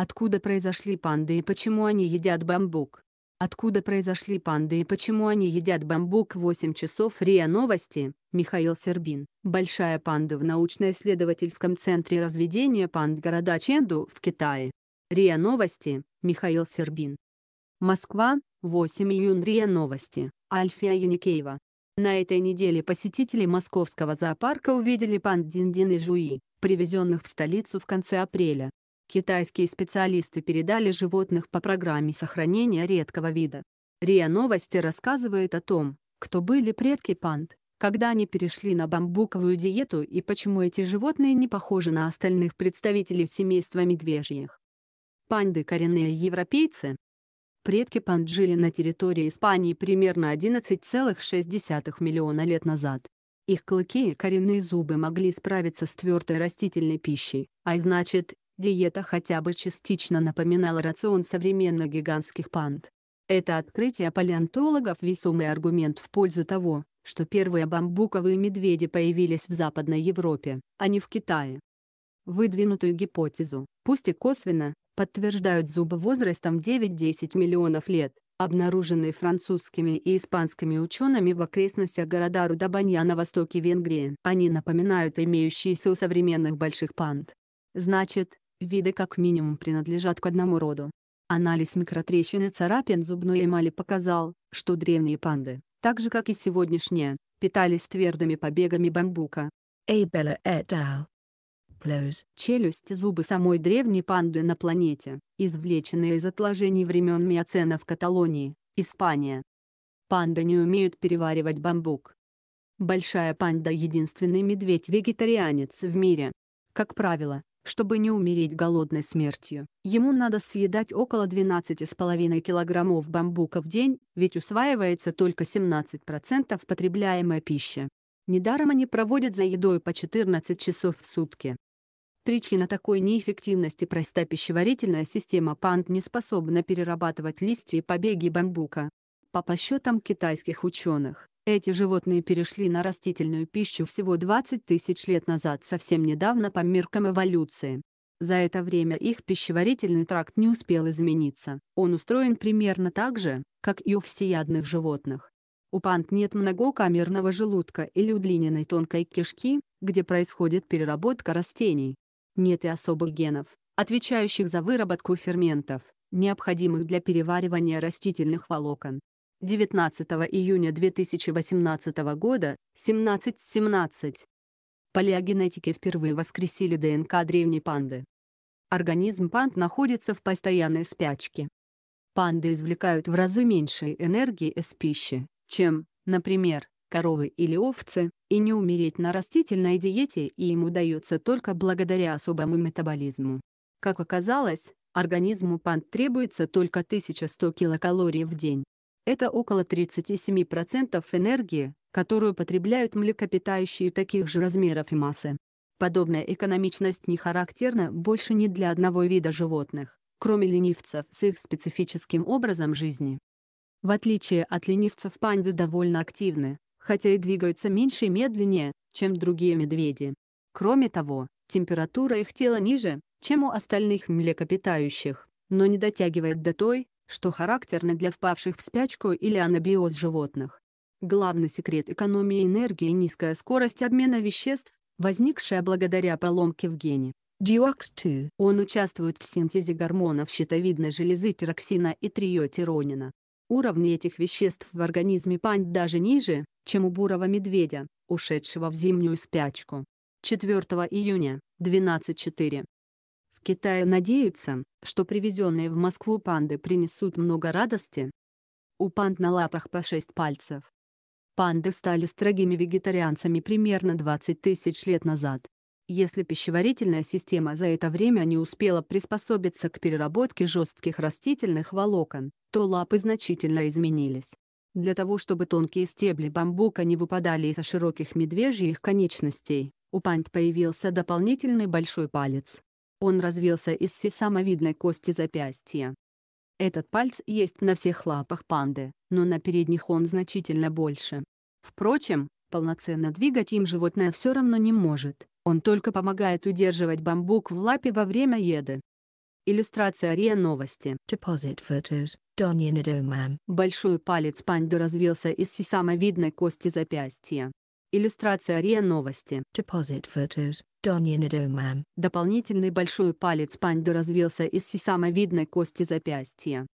Откуда произошли панды и почему они едят бамбук? Откуда произошли панды и почему они едят бамбук 8 часов РИА Новости, Михаил Сербин. Большая панда в научно-исследовательском центре разведения панд города Ченду в Китае. РИА Новости, Михаил Сербин. Москва, 8 июня РИА Новости, Альфия Яникеева. На этой неделе посетители московского зоопарка увидели панд Диндин и Жуи, привезенных в столицу в конце апреля. Китайские специалисты передали животных по программе сохранения редкого вида. РИА Новости рассказывает о том, кто были предки панд, когда они перешли на бамбуковую диету и почему эти животные не похожи на остальных представителей семейства медвежьих. Панды – коренные европейцы. Предки панд жили на территории Испании примерно 11,6 миллиона лет назад. Их клыки и коренные зубы могли справиться с твердой растительной пищей, а значит, диета хотя бы частично напоминала рацион современных гигантских панд. Это открытие палеонтологов весомый аргумент в пользу того, что первые бамбуковые медведи появились в Западной Европе, а не в Китае. Выдвинутую гипотезу, пусть и косвенно, подтверждают зубы возрастом 9-10 миллионов лет, обнаруженные французскими и испанскими учеными в окрестностях города Рудабанья на востоке Венгрии. Они напоминают имеющиеся у современных больших панд. Значит, Виды как минимум принадлежат к одному роду. Анализ микротрещин и царапин зубной эмали показал, что древние панды, так же как и сегодняшние, питались твердыми побегами бамбука. Эйбелла et al. Blows. Челюсть и зубы самой древней панды на планете, извлеченные из отложений времен миоцена в Каталонии, Испания. Панды не умеют переваривать бамбук. Большая панда – единственный медведь-вегетарианец в мире. Как правило, чтобы не умереть голодной смертью, ему надо съедать около 12,5 килограммов бамбука в день, ведь усваивается только 17% потребляемой пищи. Недаром они проводят за едой по 14 часов в сутки. Причина такой неэффективности проста пищеварительная система панд не способна перерабатывать листья и побеги бамбука. По подсчетам китайских ученых, эти животные перешли на растительную пищу всего 20 тысяч лет назад совсем недавно по меркам эволюции. За это время их пищеварительный тракт не успел измениться. Он устроен примерно так же, как и у всеядных животных. У панд нет многокамерного желудка или удлиненной тонкой кишки, где происходит переработка растений. Нет и особых генов, отвечающих за выработку ферментов, необходимых для переваривания растительных волокон. 19 июня 2018 года, 17.17. Палеогенетики впервые воскресили ДНК древней панды. Организм панд находится в постоянной спячке. Панды извлекают в разы меньше энергии из пищи, чем, например, коровы или овцы, и не умереть на растительной диете и им удается только благодаря особому метаболизму. Как оказалось, организму панд требуется только 1100 килокалорий в день. Это около 37% энергии, которую потребляют млекопитающие таких же размеров и массы. Подобная экономичность не характерна больше ни для одного вида животных, кроме ленивцев с их специфическим образом жизни. В отличие от ленивцев панды довольно активны, хотя и двигаются меньше и медленнее, чем другие медведи. Кроме того, температура их тела ниже, чем у остальных млекопитающих, но не дотягивает до той, что характерно для впавших в спячку или анабиоз животных. Главный секрет экономии энергии – низкая скорость обмена веществ, возникшая благодаря поломке в гене. DUOX2. Он участвует в синтезе гормонов щитовидной железы тироксина и триотиронина. Уровни этих веществ в организме пань даже ниже, чем у бурого медведя, ушедшего в зимнюю спячку. 4 июня, 12.4. В Китае надеются, что привезенные в Москву панды принесут много радости. У панд на лапах по 6 пальцев. Панды стали строгими вегетарианцами примерно 20 тысяч лет назад. Если пищеварительная система за это время не успела приспособиться к переработке жестких растительных волокон, то лапы значительно изменились. Для того чтобы тонкие стебли бамбука не выпадали из широких медвежьих конечностей, у панд появился дополнительный большой палец. Он развился из всесамовидной кости запястья. Этот палец есть на всех лапах панды, но на передних он значительно больше. Впрочем, полноценно двигать им животное все равно не может, он только помогает удерживать бамбук в лапе во время еды. Иллюстрация РИА Новости. Deposit photos. Большой палец панды развился из сисамовидной кости запястья. Иллюстрация РИА Новости. Deposit photos. Дополнительный большой палец панды развился из самой видной кости запястья.